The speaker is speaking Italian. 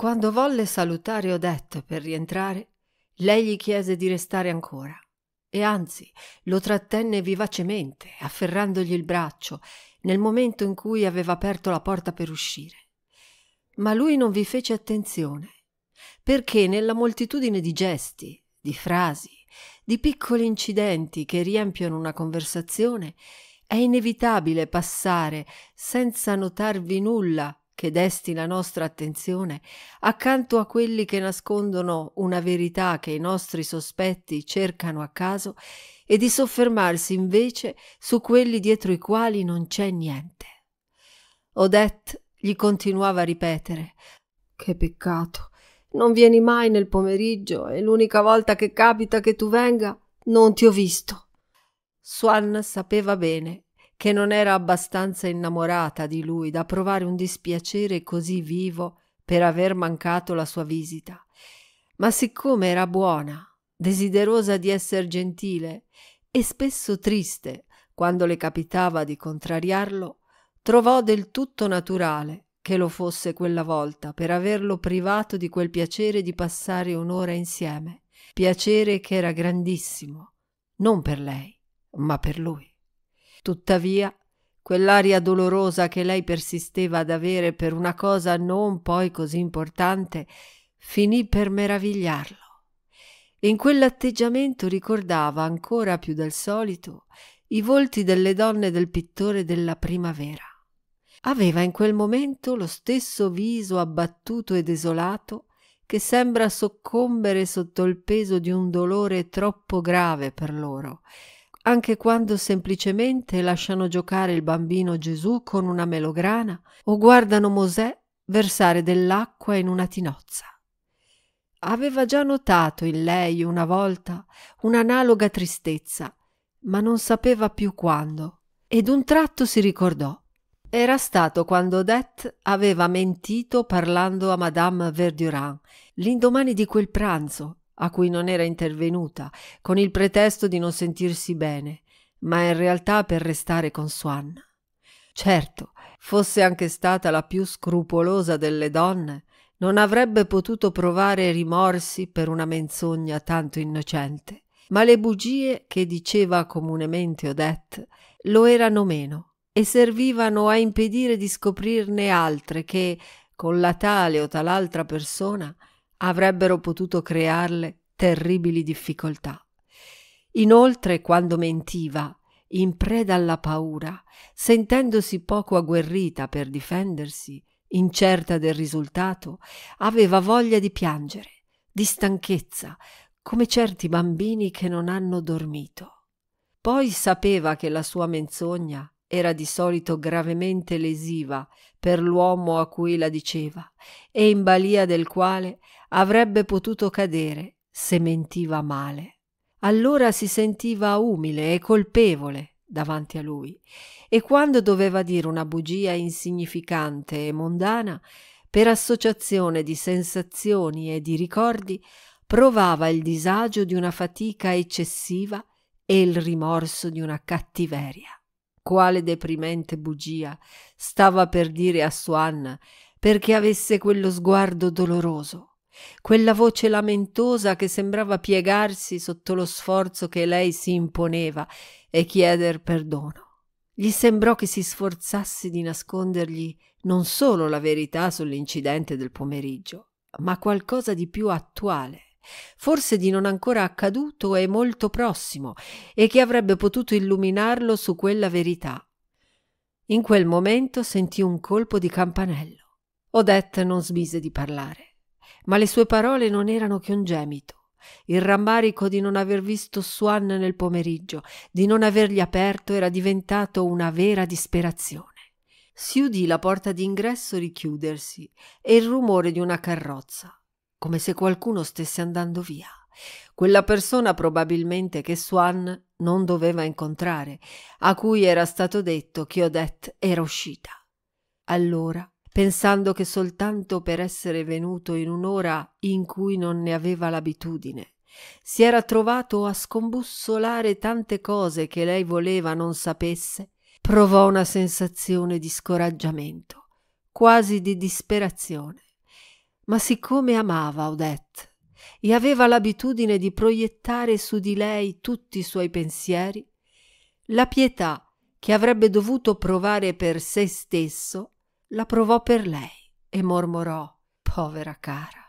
Quando volle salutare Odette per rientrare, lei gli chiese di restare ancora e anzi lo trattenne vivacemente, afferrandogli il braccio nel momento in cui aveva aperto la porta per uscire. Ma lui non vi fece attenzione, perché nella moltitudine di gesti, di frasi, di piccoli incidenti che riempiono una conversazione, è inevitabile passare senza notarvi nulla che desti la nostra attenzione accanto a quelli che nascondono una verità che i nostri sospetti cercano a caso e di soffermarsi invece su quelli dietro i quali non c'è niente. Odette gli continuava a ripetere Che peccato, non vieni mai nel pomeriggio e l'unica volta che capita che tu venga non ti ho visto. Swan sapeva bene che non era abbastanza innamorata di lui da provare un dispiacere così vivo per aver mancato la sua visita. Ma siccome era buona, desiderosa di essere gentile e spesso triste quando le capitava di contrariarlo, trovò del tutto naturale che lo fosse quella volta per averlo privato di quel piacere di passare un'ora insieme, piacere che era grandissimo, non per lei, ma per lui. Tuttavia, quell'aria dolorosa che lei persisteva ad avere per una cosa non poi così importante finì per meravigliarlo. In quell'atteggiamento ricordava ancora più del solito i volti delle donne del pittore della primavera. Aveva in quel momento lo stesso viso abbattuto e desolato che sembra soccombere sotto il peso di un dolore troppo grave per loro anche quando semplicemente lasciano giocare il bambino Gesù con una melograna o guardano Mosè versare dell'acqua in una tinozza. Aveva già notato in lei una volta un'analoga tristezza, ma non sapeva più quando, ed un tratto si ricordò. Era stato quando Odette aveva mentito parlando a Madame Verdurin l'indomani di quel pranzo a cui non era intervenuta, con il pretesto di non sentirsi bene, ma in realtà per restare con Swann. Certo, fosse anche stata la più scrupolosa delle donne, non avrebbe potuto provare rimorsi per una menzogna tanto innocente, ma le bugie che diceva comunemente Odette lo erano meno e servivano a impedire di scoprirne altre che, con la tale o tal'altra persona, avrebbero potuto crearle terribili difficoltà. Inoltre, quando mentiva, in preda alla paura, sentendosi poco agguerrita per difendersi, incerta del risultato, aveva voglia di piangere, di stanchezza, come certi bambini che non hanno dormito. Poi sapeva che la sua menzogna era di solito gravemente lesiva per l'uomo a cui la diceva e in balia del quale avrebbe potuto cadere se mentiva male. Allora si sentiva umile e colpevole davanti a lui e quando doveva dire una bugia insignificante e mondana, per associazione di sensazioni e di ricordi, provava il disagio di una fatica eccessiva e il rimorso di una cattiveria quale deprimente bugia stava per dire a Suanna perché avesse quello sguardo doloroso, quella voce lamentosa che sembrava piegarsi sotto lo sforzo che lei si imponeva e chieder perdono. Gli sembrò che si sforzasse di nascondergli non solo la verità sull'incidente del pomeriggio, ma qualcosa di più attuale forse di non ancora accaduto e molto prossimo, e che avrebbe potuto illuminarlo su quella verità. In quel momento sentì un colpo di campanello. Odette non smise di parlare, ma le sue parole non erano che un gemito. Il rammarico di non aver visto Swan nel pomeriggio, di non avergli aperto, era diventato una vera disperazione. Si udì la porta d'ingresso richiudersi e il rumore di una carrozza come se qualcuno stesse andando via. Quella persona probabilmente che Swan non doveva incontrare, a cui era stato detto che Odette era uscita. Allora, pensando che soltanto per essere venuto in un'ora in cui non ne aveva l'abitudine, si era trovato a scombussolare tante cose che lei voleva non sapesse, provò una sensazione di scoraggiamento, quasi di disperazione ma siccome amava Odette e aveva l'abitudine di proiettare su di lei tutti i suoi pensieri, la pietà che avrebbe dovuto provare per se stesso la provò per lei e mormorò povera cara